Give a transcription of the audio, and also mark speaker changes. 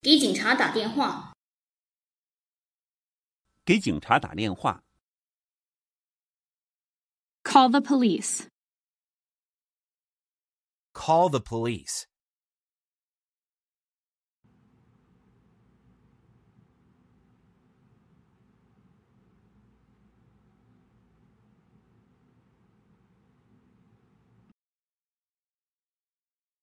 Speaker 1: 给警察打电话。
Speaker 2: 给警察打电话。
Speaker 1: Call the police. Call the police.